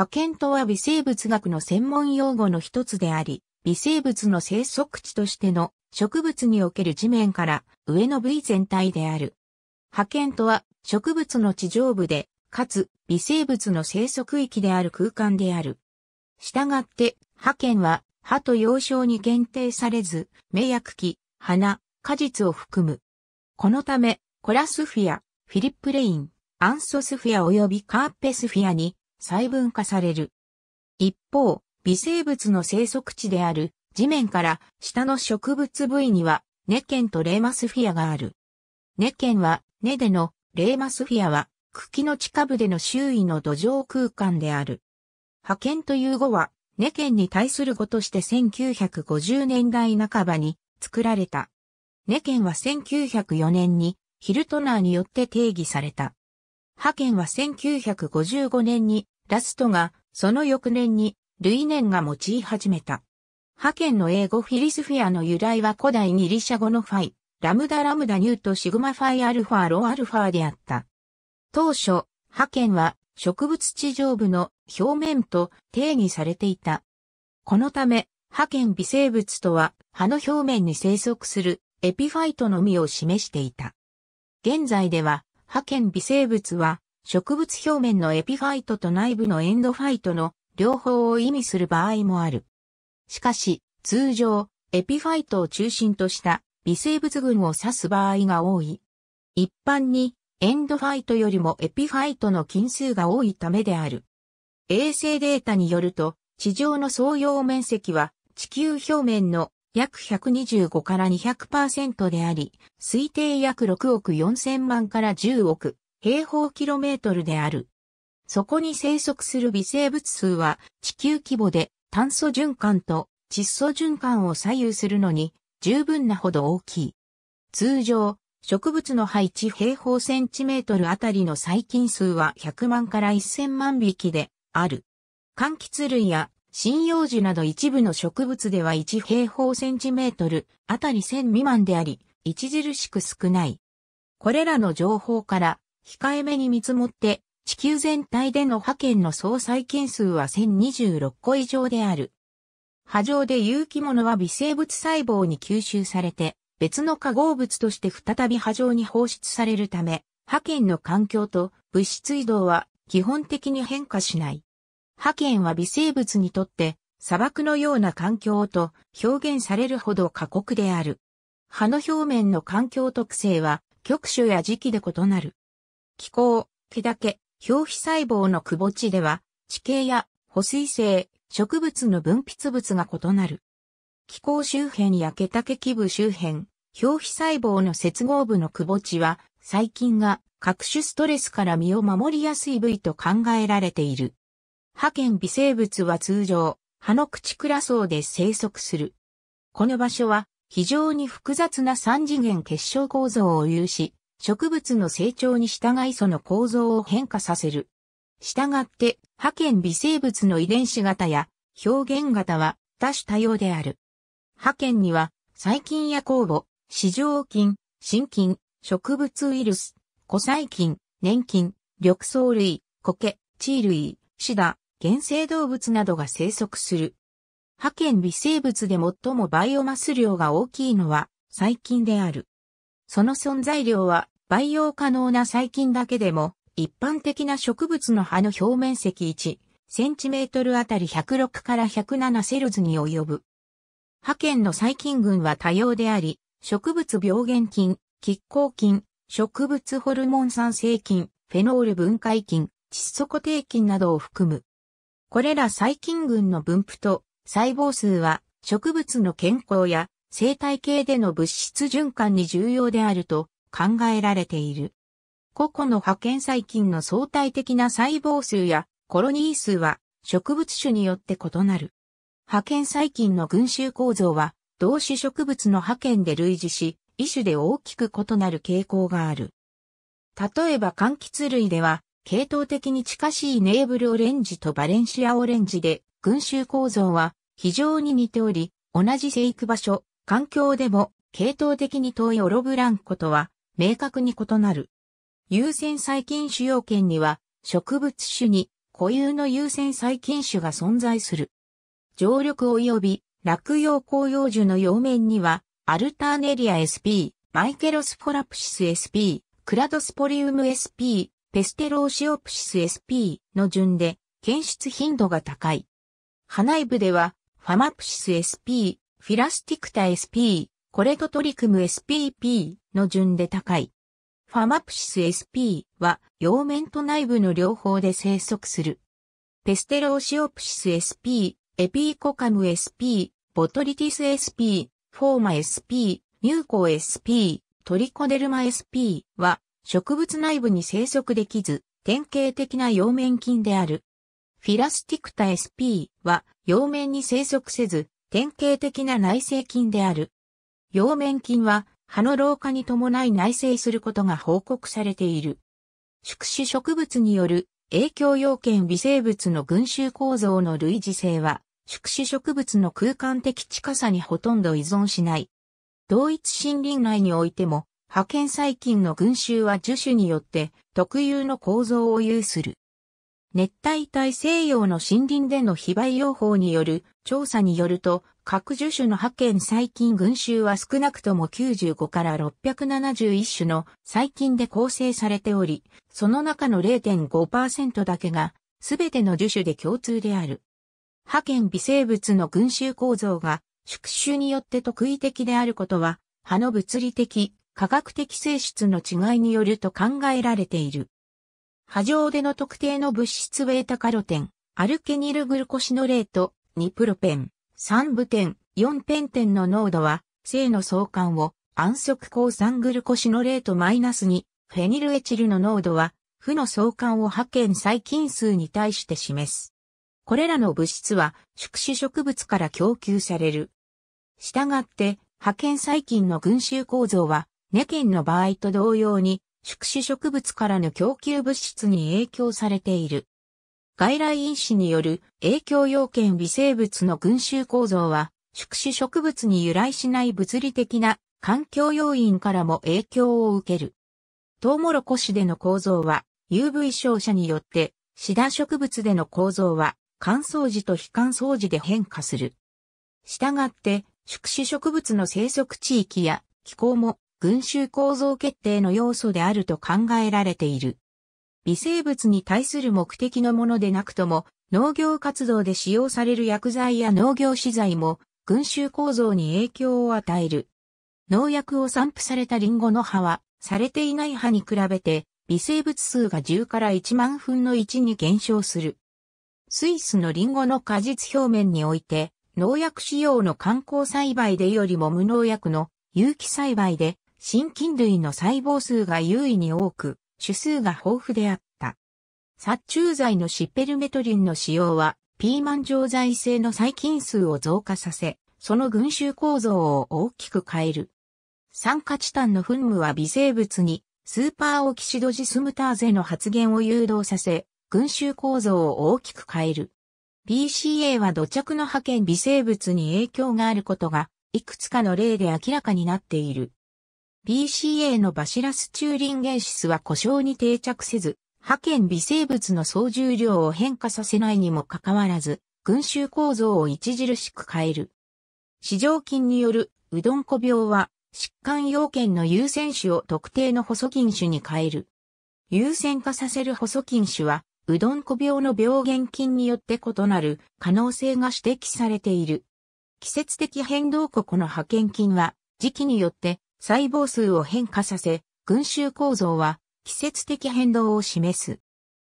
派遣とは微生物学の専門用語の一つであり、微生物の生息地としての植物における地面から上の部位全体である。派遣とは植物の地上部で、かつ微生物の生息域である空間である。従って、派遣は歯と幼少に限定されず、目や茎、花、果実を含む。このため、コラスフィア、フィリップレイン、アンソスフィア及びカーペスフィアに細分化される。一方、微生物の生息地である地面から下の植物部位には根圏とレーマスフィアがある。根圏は根でのレーマスフィアは茎の地下部での周囲の土壌空間である。派遣という語は根圏に対する語として1950年代半ばに作られた。根圏は1904年にヒルトナーによって定義された。派遣は1955年に、ラストが、その翌年に、ルイネンが用い始めた。派遣の英語フィリスフィアの由来は古代ギリシャ語のファイ、ラムダラムダニュートシグマファイアルファロアルファであった。当初、派遣は植物地上部の表面と定義されていた。このため、派遣微生物とは葉の表面に生息するエピファイトのみを示していた。現在では覇権微生物は、植物表面のエピファイトと内部のエンドファイトの両方を意味する場合もある。しかし、通常、エピファイトを中心とした微生物群を指す場合が多い。一般に、エンドファイトよりもエピファイトの菌数が多いためである。衛星データによると、地上の総用面積は地球表面の約125から200%であり、推定約6億4000万から10億平方キロメートルである。そこに生息する微生物数は地球規模で炭素循環と窒素循環を左右するのに十分なほど大きい。通常、植物の配置平方センチメートルあたりの細菌数は100万から1000万匹である。柑橘類や針葉樹など一部の植物では1平方センチメートルあたり1000未満であり、著しく少ない。これらの情報から、控えめに見積もって、地球全体での派遣の総細菌数は1026個以上である。波状で有機物は微生物細胞に吸収されて、別の化合物として再び波状に放出されるため、派遣の環境と物質移動は基本的に変化しない。覇権は微生物にとって砂漠のような環境と表現されるほど過酷である。葉の表面の環境特性は局所や時期で異なる。気候、気だけ、表皮細胞のくぼ地では地形や保水性、植物の分泌物が異なる。気候周辺や毛け基部周辺、表皮細胞の接合部のくぼ地は細菌が各種ストレスから身を守りやすい部位と考えられている。派遣微生物は通常、葉の口倉層で生息する。この場所は非常に複雑な三次元結晶構造を有し、植物の成長に従いその構造を変化させる。従って、派遣微生物の遺伝子型や表現型は多種多様である。派遣には細菌や酵母、四条菌、真菌、植物ウイルス、古細菌、粘菌、緑藻類、苔、地類、シダ、原生動物などが生息する。派遣微生物で最もバイオマス量が大きいのは細菌である。その存在量は培養可能な細菌だけでも一般的な植物の葉の表面積1センチメートルあたり106から107セルズに及ぶ。派遣の細菌群は多様であり、植物病原菌、亀甲菌、植物ホルモン酸性菌、フェノール分解菌、窒素固定菌などを含む。これら細菌群の分布と細胞数は植物の健康や生態系での物質循環に重要であると考えられている。個々の派遣細菌の相対的な細胞数やコロニー数は植物種によって異なる。派遣細菌の群衆構造は同種植物の派遣で類似し、異種で大きく異なる傾向がある。例えば柑橘類では系統的に近しいネーブルオレンジとバレンシアオレンジで、群衆構造は非常に似ており、同じ生育場所、環境でも系統的に遠いオロブランコとは明確に異なる。優先細菌種要件には植物種に固有の優先細菌種が存在する。常緑及び落葉紅葉樹の葉面にはアルターネリア SP、マイケロスポラプシス SP、クラドスポリウム SP、ペステローシオプシス SP の順で検出頻度が高い。派内部では、ファマプシス SP、フィラスティクタ SP、コレドトリクム SPP の順で高い。ファマプシス SP は、陽面と内部の両方で生息する。ペステローシオプシス SP、エピーコカム SP、ボトリティス SP、フォーマ SP、ミューコ SP、トリコデルマ SP は、植物内部に生息できず、典型的な葉面菌である。フィラスティクタ SP は、葉面に生息せず、典型的な内生菌である。葉面菌は、葉の老化に伴い内生することが報告されている。宿主植物による影響要件微生物の群衆構造の類似性は、宿主植物の空間的近さにほとんど依存しない。同一森林内においても、派遣細菌の群衆は樹種によって特有の構造を有する。熱帯大西洋の森林での非培養法による調査によると、各樹種の派遣細菌群衆は少なくとも95から671種の細菌で構成されており、その中の0.5%だけが全ての樹種で共通である。派遣微生物の群衆構造が宿主によって特異的であることは、葉の物理的、科学的性質の違いによると考えられている。波状での特定の物質 β カロテン、アルケニルグルコシノレート、2プロペン、3ブテン、4ペンテンの濃度は、性の相関を、安息抗酸グルコシノレートマイナス2、フェニルエチルの濃度は、負の相関を派遣細菌数に対して示す。これらの物質は、宿主植物から供給される。したがって、派遣細菌の群衆構造は、ネケンの場合と同様に、宿主植物からの供給物質に影響されている。外来因子による影響要件微生物の群衆構造は、宿主植物に由来しない物理的な環境要因からも影響を受ける。トウモロコシでの構造は、UV 照射によって、シダ植物での構造は、乾燥時と非乾燥時で変化する。したがって、宿主植物の生息地域や気候も群衆構造決定の要素であると考えられている。微生物に対する目的のものでなくとも、農業活動で使用される薬剤や農業資材も、群衆構造に影響を与える。農薬を散布されたリンゴの葉は、されていない葉に比べて、微生物数が10から1万分の1に減少する。スイスのリンゴの果実表面において、農薬使用の観光栽培でよりも無農薬の有機栽培で真菌類の細胞数が優位に多く、種数が豊富であった。殺虫剤のシッペルメトリンの使用は、ピーマン錠剤性の細菌数を増加させ、その群衆構造を大きく変える。酸化チタンの噴霧は微生物に、スーパーオキシドジスムターゼの発現を誘導させ、群衆構造を大きく変える。BCA は土着の派遣微生物に影響があることが、いくつかの例で明らかになっている。BCA のバシラスチューリンゲンシスは故障に定着せず、派遣微生物の総重量を変化させないにもかかわらず、群衆構造を著しく変える。市場菌によるうどんこ病は、疾患要件の優先種を特定の細菌種に変える。優先化させる細菌種は、うどんこ病の病原菌によって異なる可能性が指摘されている。季節的変動国の派遣菌は、時期によって細胞数を変化させ、群衆構造は季節的変動を示す。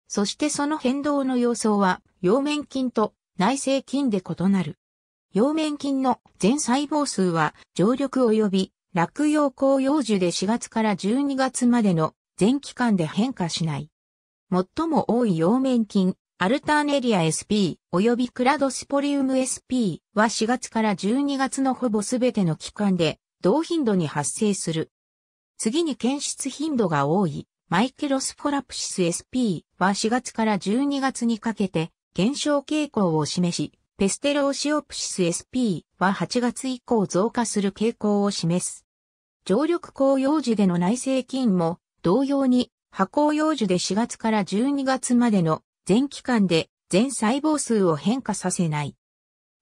そしてその変動の様相は、陽面菌と内製菌で異なる。陽面菌の全細胞数は、常緑及び落葉紅葉樹で4月から12月までの全期間で変化しない。最も多い陽面菌、アルターネリア SP 及びクラドスポリウム SP は4月から12月のほぼすべての期間で同頻度に発生する。次に検出頻度が多い、マイケロスフォラプシス SP は4月から12月にかけて減少傾向を示し、ペステロシオプシス SP は8月以降増加する傾向を示す。常緑紅葉樹での内製菌も同様に葉紅葉樹で4月から12月までの全期間で全細胞数を変化させない。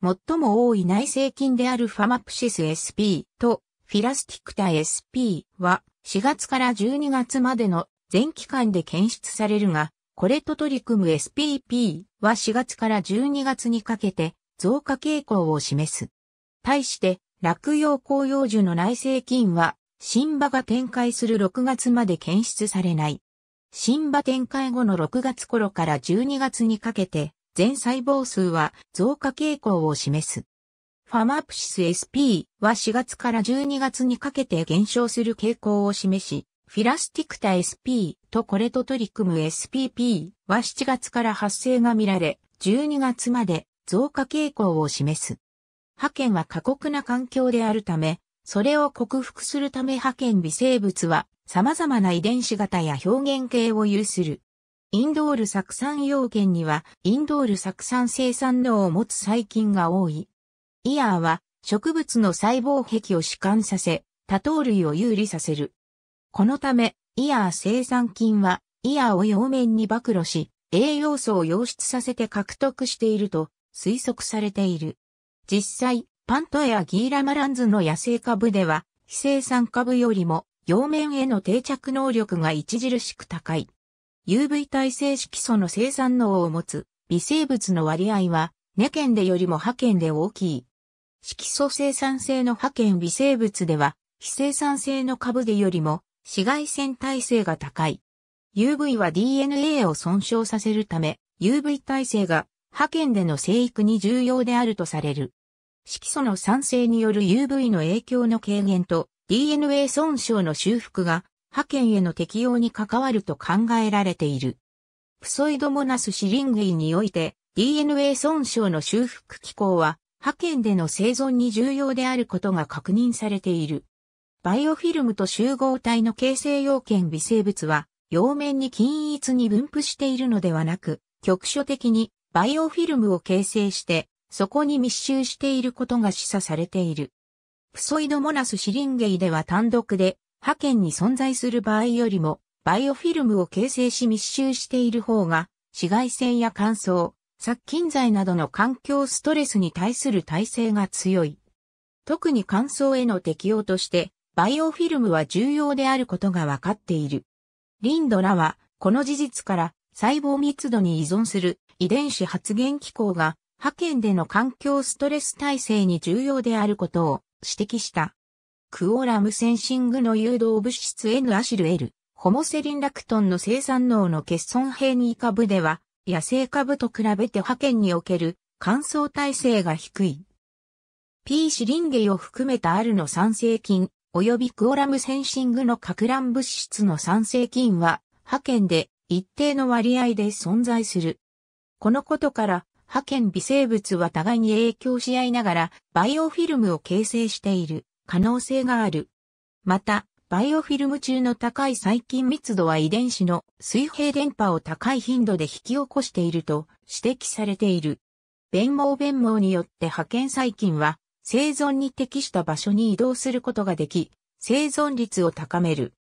最も多い内製菌であるファマプシス SP とフィラスティクタ SP は4月から12月までの全期間で検出されるが、これと取り組む SPP は4月から12月にかけて増加傾向を示す。対して、落葉紅葉樹の内生菌は、新葉が展開する6月まで検出されない。新葉展開後の6月頃から12月にかけて、全細胞数は増加傾向を示す。ファマプシス SP は4月から12月にかけて減少する傾向を示し、フィラスティクタ SP とこれと取り組む SPP は7月から発生が見られ、12月まで増加傾向を示す。派遣は過酷な環境であるため、それを克服するため派遣微生物は様々な遺伝子型や表現系を有する。インドール酢酸要件には、インドール酢酸生産能を持つ細菌が多い。イヤーは植物の細胞壁を弛緩させ、多糖類を有利させる。このため、イヤー生産菌は、イヤーを表面に暴露し、栄養素を溶出させて獲得していると推測されている。実際、パントやギーラマランズの野生株では、非生産株よりも、表面への定着能力が著しく高い。UV 耐性色素の生産能を持つ微生物の割合は、根圏でよりも派圏で大きい。色素生産性の派遣微生物では、非生産性の株でよりも紫外線耐性が高い。UV は DNA を損傷させるため、UV 耐性が派遣での生育に重要であるとされる。色素の酸性による UV の影響の軽減と DNA 損傷の修復が派遣への適用に関わると考えられている。プソイドモナスシリングイにおいて DNA 損傷の修復機構は派遣での生存に重要であることが確認されている。バイオフィルムと集合体の形成要件微生物は、表面に均一に分布しているのではなく、局所的にバイオフィルムを形成して、そこに密集していることが示唆されている。プソイドモナスシリンゲイでは単独で、派遣に存在する場合よりも、バイオフィルムを形成し密集している方が、紫外線や乾燥、殺菌剤などの環境ストレスに対する耐性が強い。特に乾燥への適用として、バイオフィルムは重要であることが分かっている。リンドラは、この事実から細胞密度に依存する遺伝子発現機構が、派遣での環境ストレス耐性に重要であることを指摘した。クオラムセンシングの誘導物質 N アシル L、ホモセリンラクトンの生産能の欠損変異株では、野生株と比べて派遣における乾燥耐性が低い。P シリンゲイを含めたアルの酸性菌、及びクオラムセンシングの核乱物質の酸性菌は、派遣で一定の割合で存在する。このことから、派遣微生物は互いに影響し合いながら、バイオフィルムを形成している可能性がある。また、バイオフィルム中の高い細菌密度は遺伝子の水平電波を高い頻度で引き起こしていると指摘されている。弁毛弁毛によって派遣細菌は生存に適した場所に移動することができ、生存率を高める。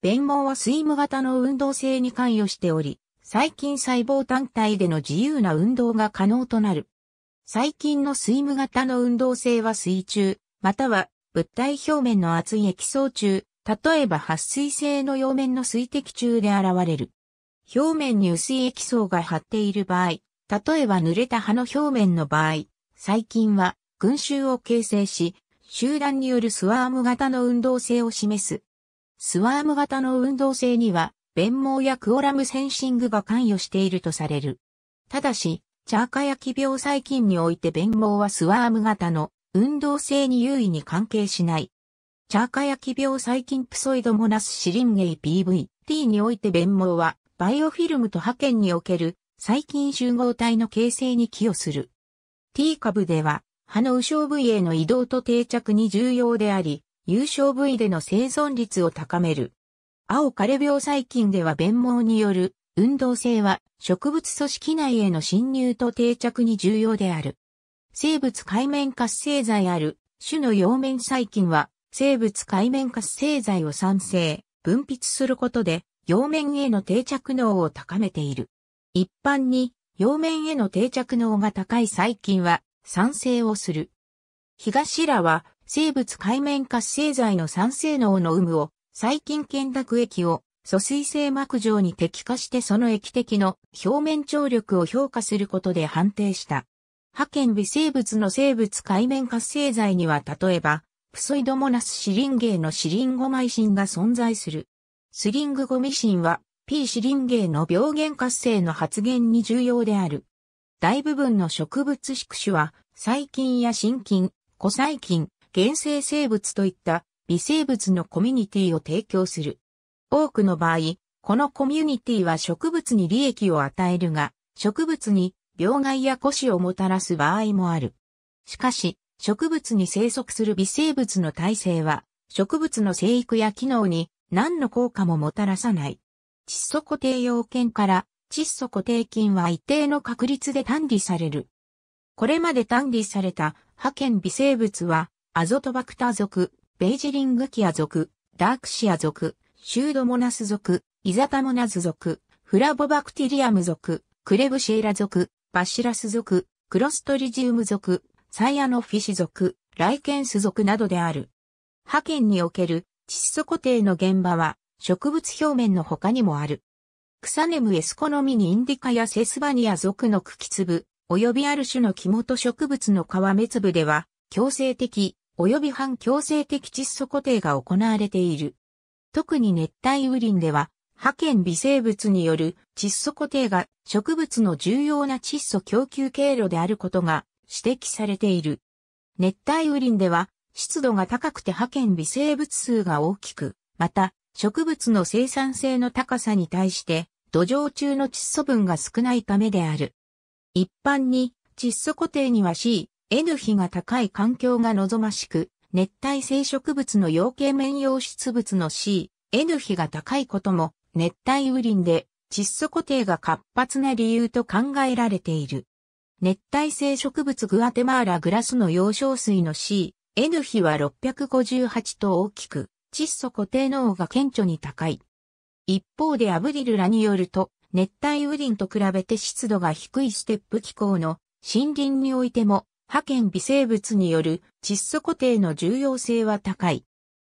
弁毛はスイム型の運動性に関与しており、細菌細胞単体での自由な運動が可能となる。細菌のスイム型の運動性は水中、または物体表面の厚い液層中、例えば撥水性の溶面の水滴中で現れる。表面に薄い液層が張っている場合、例えば濡れた葉の表面の場合、細菌は群衆を形成し、集団によるスワーム型の運動性を示す。スワーム型の運動性には、弁毛やクオラムセンシングが関与しているとされる。ただし、チャーカや奇病細菌において弁毛はスワーム型の運動性に優位に関係しない。チャーカヤキ病細菌プソイドモナスシリンゲイ PVT において弁毛は、バイオフィルムと派遣における細菌集合体の形成に寄与する。T 株では、歯の右小部位への移動と定着に重要であり、有小部位での生存率を高める。青枯れ病細菌では弁毛による運動性は植物組織内への侵入と定着に重要である。生物界面活性剤ある種の葉面細菌は生物界面活性剤を産生、分泌することで、葉面への定着能を高めている。一般に、葉面への定着能が高い細菌は、酸性をする。東らは、生物界面活性剤の酸性能の有無を、細菌検濁液を、疎水性膜上に適化してその液滴の表面張力を評価することで判定した。派遣微生物の生物界面活性剤には例えば、プソイドモナスシリンゲーのシリンゴマイシンが存在する。スリングゴミシンは P シリンゲーの病原活性の発現に重要である。大部分の植物宿主は細菌や真菌、古細菌、原生生物といった微生物のコミュニティを提供する。多くの場合、このコミュニティは植物に利益を与えるが、植物に病害や腰死をもたらす場合もある。しかし、植物に生息する微生物の耐性は、植物の生育や機能に何の効果ももたらさない。窒素固定要件から窒素固定菌は一定の確率で単理される。これまで単理された派遣微生物は、アゾトバクタ属、ベージリングキア属、ダークシア属、シュードモナス属、イザタモナズ属、フラボバクティリアム属、クレブシエラ属、バシラス属、クロストリジウム属、サイアノフィシ属、ライケンス属などである。派遣における窒素固定の現場は植物表面の他にもある。草ネムエスコノミニインディカやセスバニア属の茎粒、及びある種の木元植物の皮目粒では、強制的、及び反強制的窒素固定が行われている。特に熱帯雨林では、派遣微生物による窒素固定が植物の重要な窒素供給経路であることが指摘されている。熱帯雨林では湿度が高くて派遣微生物数が大きく、また植物の生産性の高さに対して土壌中の窒素分が少ないためである。一般に窒素固定には C、N 比が高い環境が望ましく、熱帯性植物の養鶏面溶出物の C、N 比が高いことも熱帯雨林で窒素固定が活発な理由と考えられている。熱帯性植物グアテマーラグラスの幼少水の C、N 比は658と大きく、窒素固定能が顕著に高い。一方でアブリルラによると、熱帯雨林と比べて湿度が低いステップ気候の森林においても、派遣微生物による窒素固定の重要性は高い。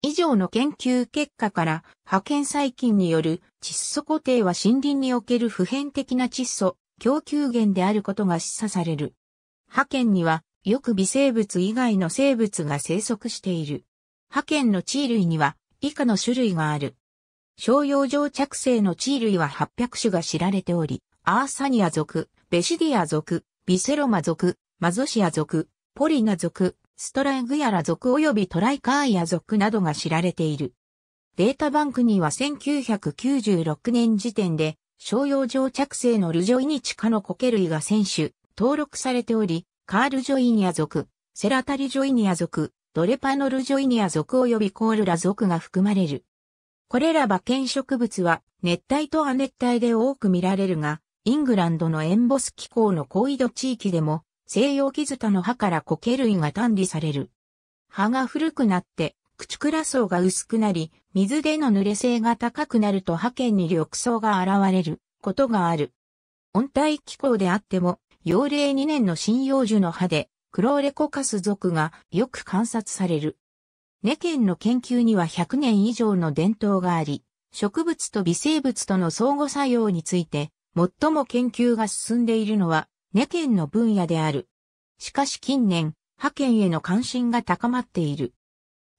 以上の研究結果から、派遣細菌による窒素固定は森林における普遍的な窒素供給源であることが示唆される。覇権には、よく微生物以外の生物が生息している。覇権の地類には、以下の種類がある。商用上着生の地類は800種が知られており、アーサニア族、ベシディア族、ビセロマ族、マゾシア族、ポリナ族、ストライグヤラ族及びトライカーヤ族などが知られている。データバンクには1996年時点で商用上着生のルジョイニチ科のコケ類が選手、登録されており、カールジョイニア族、セラタリジョイニア族、ドレパノルジョイニア族及びコールラ族が含まれる。これら馬券植物は熱帯と亜熱帯で多く見られるが、イングランドのエンボス気候の高緯度地域でも西洋キズタの葉からコケ類が単理される。葉が古くなって駆逐層が薄くなり、水での濡れ性が高くなると覇権に緑層が現れることがある。温帯気候であっても、幼霊2年の針葉樹の葉で、クローレコカス属がよく観察される。根県の研究には100年以上の伝統があり、植物と微生物との相互作用について、最も研究が進んでいるのは、根県の分野である。しかし近年、派遣への関心が高まっている。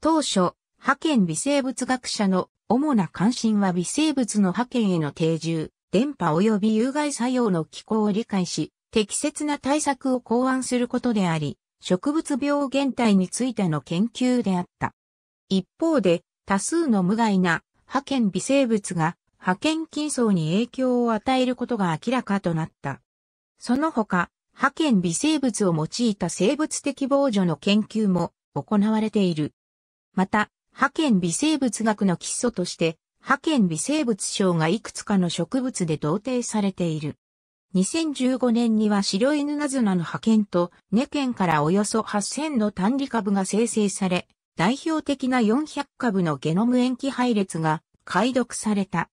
当初、派遣微生物学者の主な関心は微生物の派遣への定住、電波及び有害作用の機構を理解し、適切な対策を考案することであり、植物病原体についての研究であった。一方で、多数の無害な派遣微生物が派遣菌層に影響を与えることが明らかとなった。その他、派遣微生物を用いた生物的防除の研究も行われている。また、派遣微生物学の基礎として、派遣微生物賞がいくつかの植物で同定されている。2015年には白犬ナズナの派遣と、ネ県からおよそ8000の単理株が生成され、代表的な400株のゲノム塩基配列が解読された。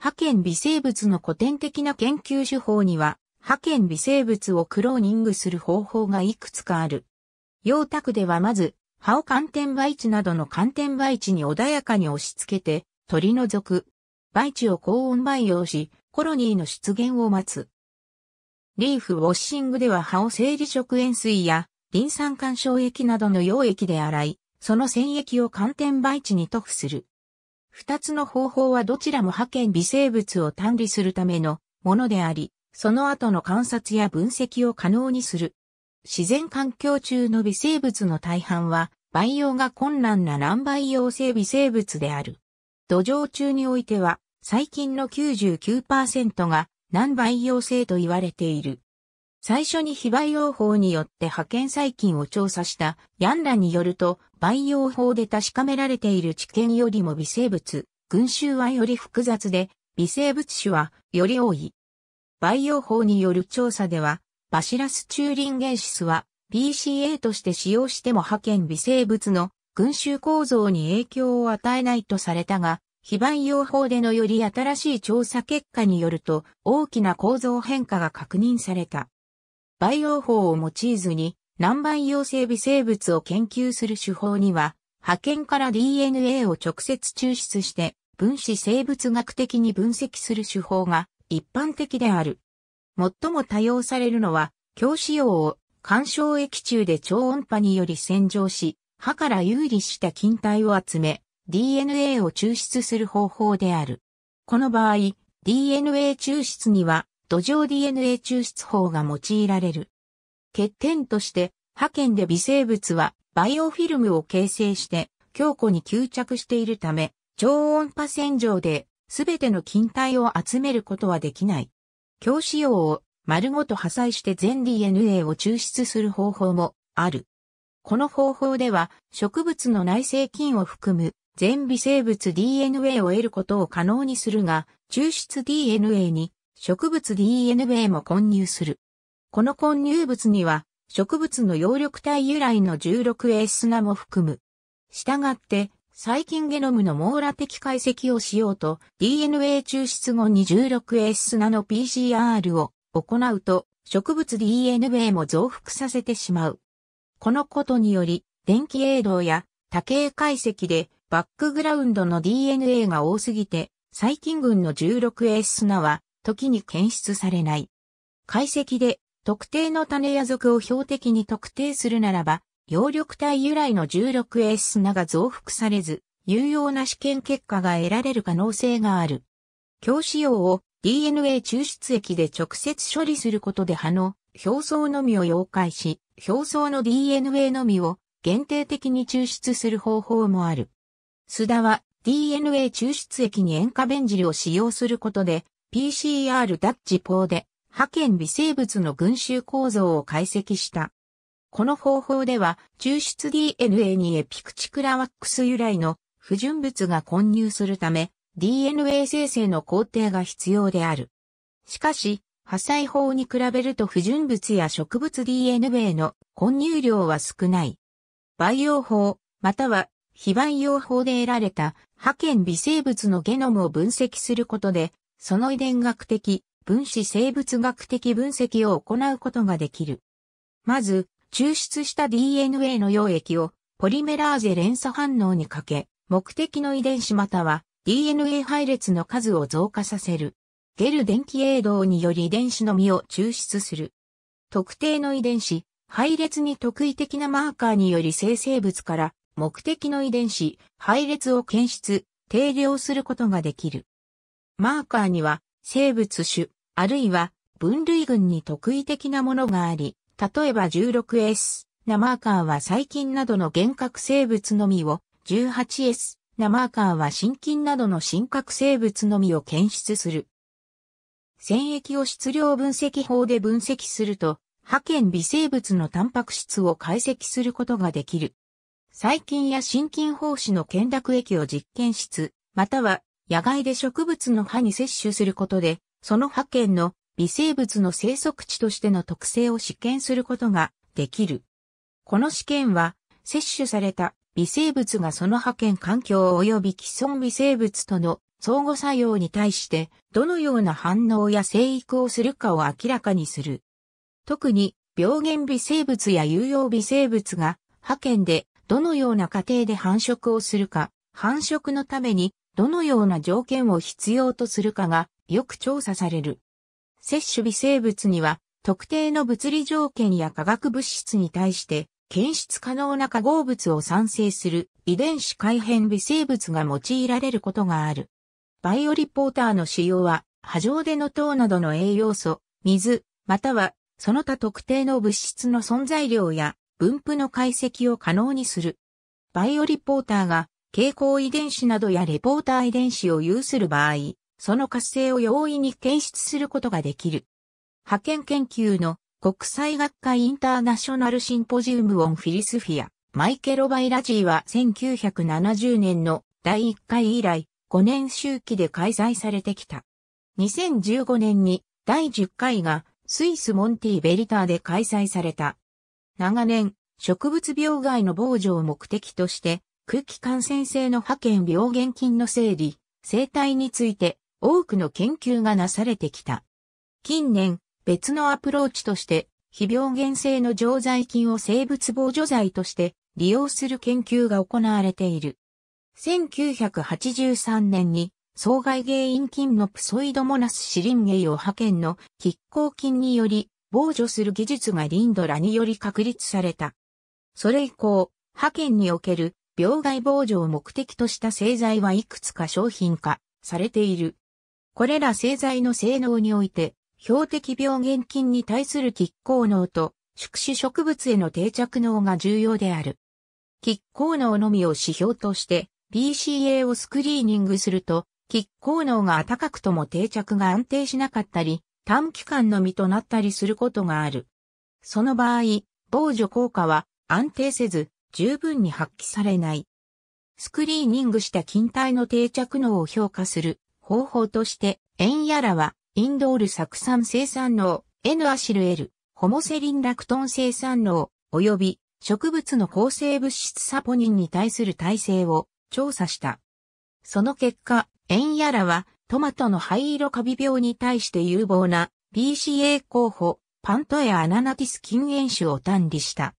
派遣微生物の古典的な研究手法には、派遣微生物をクローニングする方法がいくつかある。用卓ではまず、葉を寒天培地などの寒天培地に穏やかに押し付けて、取り除く。培地を高温培養し、コロニーの出現を待つ。リーフウォッシングでは葉を生理食塩水や、リン酸干渉液などの溶液で洗い、その染液を寒天培地に塗布する。二つの方法はどちらも派遣微生物を管理するためのものであり、その後の観察や分析を可能にする。自然環境中の微生物の大半は、培養が困難な乱培養性微生物である。土壌中においては、最近の99%が難培養性と言われている。最初に非培養法によって派遣細菌を調査したヤンラによると、培養法で確かめられている知見よりも微生物、群衆はより複雑で、微生物種はより多い。培養法による調査では、バシラス・チューリンゲンシスは PCA として使用しても派遣微生物の群衆構造に影響を与えないとされたが、非培養法でのより新しい調査結果によると大きな構造変化が確認された。培養法を用いずに難培養性微生物を研究する手法には、派遣から DNA を直接抽出して分子生物学的に分析する手法が一般的である。最も多用されるのは、教師用を干渉液中で超音波により洗浄し、歯から有利した菌体を集め、DNA を抽出する方法である。この場合、DNA 抽出には土壌 DNA 抽出法が用いられる。欠点として、派遣で微生物はバイオフィルムを形成して強固に吸着しているため、超音波洗浄で全ての菌体を集めることはできない。教子葉を丸ごと破砕して全 DNA を抽出する方法もある。この方法では植物の内生菌を含む全微生物 DNA を得ることを可能にするが、抽出 DNA に植物 DNA も混入する。この混入物には植物の葉緑体由来の 16A 砂も含む。したがって細菌ゲノムの網羅的解析をしようと DNA 抽出後に 16S ナノ PCR を行うと植物 DNA も増幅させてしまう。このことにより電気映動や多形解析でバックグラウンドの DNA が多すぎて細菌群の 16S 砂は時に検出されない。解析で特定の種や属を標的に特定するならば葉緑体由来の 16A 砂が増幅されず、有用な試験結果が得られる可能性がある。強子葉を DNA 抽出液で直接処理することで葉の表層のみを溶解し、表層の DNA のみを限定的に抽出する方法もある。須田は DNA 抽出液に塩化ベンジルを使用することで PCR ダッジ法で派遣微生物の群衆構造を解析した。この方法では、抽出 DNA にエピクチクラワックス由来の不純物が混入するため、DNA 生成の工程が必要である。しかし、破砕法に比べると不純物や植物 DNA の混入量は少ない。培養法、または非培養法で得られた派遣微生物のゲノムを分析することで、その遺伝学的、分子生物学的分析を行うことができる。まず、抽出した DNA の溶液をポリメラーゼ連鎖反応にかけ、目的の遺伝子または DNA 配列の数を増加させる。ゲル電気栄動により遺伝子のみを抽出する。特定の遺伝子、配列に特異的なマーカーにより生成物から目的の遺伝子、配列を検出、定量することができる。マーカーには生物種、あるいは分類群に特異的なものがあり、例えば 16S ナマーカーは細菌などの原核生物のみを、18S ナマーカーは真菌などの真核生物のみを検出する。染液を質量分析法で分析すると、派遣微生物のタンパク質を解析することができる。細菌や真菌胞子の見濁液を実験室、または野外で植物の葉に摂取することで、その派遣の微生物の生息地としての特性を試験することができる。この試験は、摂取された微生物がその派遣環境及び既存微生物との相互作用に対してどのような反応や生育をするかを明らかにする。特に病原微生物や有用微生物が派遣でどのような過程で繁殖をするか、繁殖のためにどのような条件を必要とするかがよく調査される。摂取微生物には、特定の物理条件や化学物質に対して、検出可能な化合物を産生する遺伝子改変微生物が用いられることがある。バイオリポーターの使用は、波状での糖などの栄養素、水、またはその他特定の物質の存在量や分布の解析を可能にする。バイオリポーターが蛍光遺伝子などやレポーター遺伝子を有する場合、その活性を容易に検出することができる。派遣研究の国際学会インターナショナルシンポジウムオンフィリスフィア、マイケロバイラジーは1970年の第1回以来5年周期で開催されてきた。2015年に第10回がスイスモンティベリターで開催された。長年、植物病害の防除を目的として、空気感染性の派遣病原菌の整理、生態について多くの研究がなされてきた。近年、別のアプローチとして、非病原性の常在菌を生物防除剤として利用する研究が行われている。1983年に、障害原因菌のプソイドモナスシリンゲイを派遣の拮抗菌により防除する技術がリンドラにより確立された。それ以降、派遣における病害防除を目的とした製剤はいくつか商品化されている。これら製剤の性能において、標的病原菌に対する拮抗能と、宿主植物への定着能が重要である。拮抗能のみを指標として BCA をスクリーニングすると、拮抗能が高くとも定着が安定しなかったり、短期間のみとなったりすることがある。その場合、防除効果は安定せず、十分に発揮されない。スクリーニングした菌体の定着能を評価する方法として、エンヤラは、インドール酢酸生産能、N アシル L、ホモセリンラクトン生産能、及び、植物の抗生物質サポニンに対する耐性を調査した。その結果、エンヤラは、トマトの灰色カビ病に対して有望な BCA 候補、パントエアナナティス禁煙種を単理した。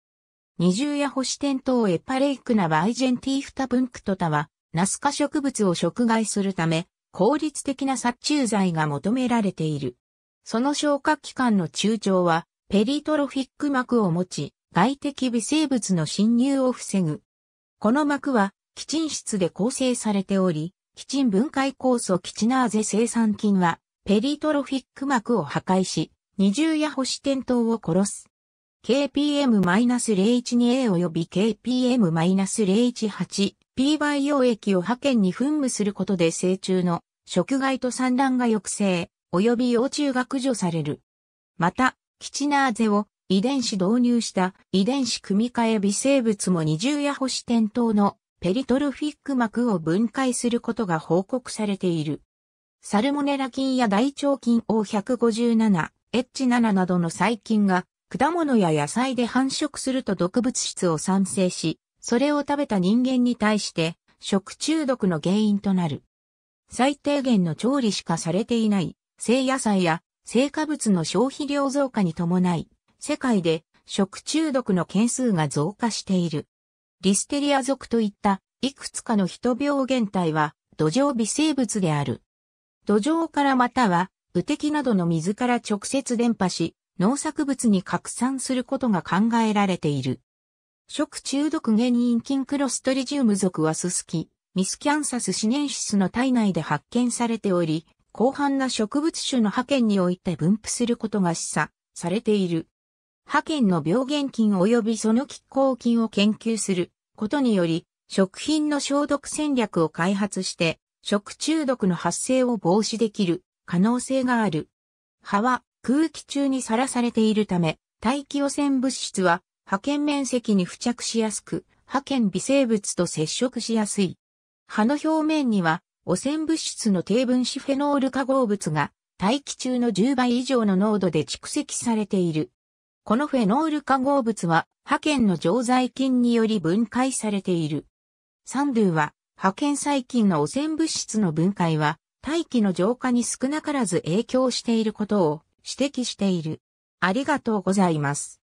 二重や星点エパレイクナバイジェンティーフタプンクトタは、ナスカ植物を食害するため、効率的な殺虫剤が求められている。その消化器官の中腸は、ペリトロフィック膜を持ち、外的微生物の侵入を防ぐ。この膜は、基沈室で構成されており、基沈分解酵素キチナーゼ生産菌は、ペリトロフィック膜を破壊し、二重や保守転倒を殺す。KPM-012A 及び KPM-018 P 培養液を派遣に噴霧することで成虫の食害と産卵が抑制、及び幼虫が駆除される。また、キチナーゼを遺伝子導入した遺伝子組み換え微生物も二重や星点灯のペリトルフィック膜を分解することが報告されている。サルモネラ菌や大腸菌 O157、H7 などの細菌が果物や野菜で繁殖すると毒物質を産生し、それを食べた人間に対して食中毒の原因となる。最低限の調理しかされていない生野菜や生化物の消費量増加に伴い、世界で食中毒の件数が増加している。リステリア属といったいくつかの人病原体は土壌微生物である。土壌からまたは雨滴などの水から直接伝播し、農作物に拡散することが考えられている。食中毒原因菌クロストリジウム属はススキ、ミスキャンサスシネンシスの体内で発見されており、広範な植物種の派遣において分布することが示唆されている。派遣の病原菌及びその拮抗菌を研究することにより、食品の消毒戦略を開発して、食中毒の発生を防止できる可能性がある。葉は空気中にさらされているため、大気汚染物質は派遣面積に付着しやすく、派遣微生物と接触しやすい。葉の表面には、汚染物質の低分子フェノール化合物が大気中の10倍以上の濃度で蓄積されている。このフェノール化合物は、派遣の常在菌により分解されている。サンドゥは、派遣細菌の汚染物質の分解は、大気の浄化に少なからず影響していることを指摘している。ありがとうございます。